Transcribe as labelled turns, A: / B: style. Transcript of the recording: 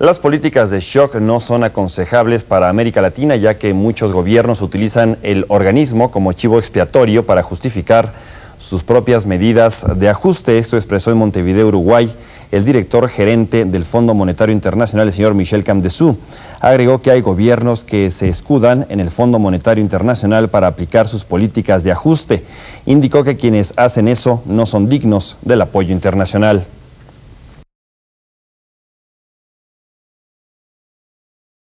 A: Las políticas de shock no son aconsejables para América Latina, ya que muchos gobiernos utilizan el organismo como chivo expiatorio para justificar sus propias medidas de ajuste. Esto expresó en Montevideo, Uruguay, el director gerente del Fondo Monetario Internacional, el señor Michel Camdesú. Agregó que hay gobiernos que se escudan en el Fondo Monetario Internacional para aplicar sus políticas de ajuste. Indicó que quienes hacen eso no son dignos del apoyo internacional.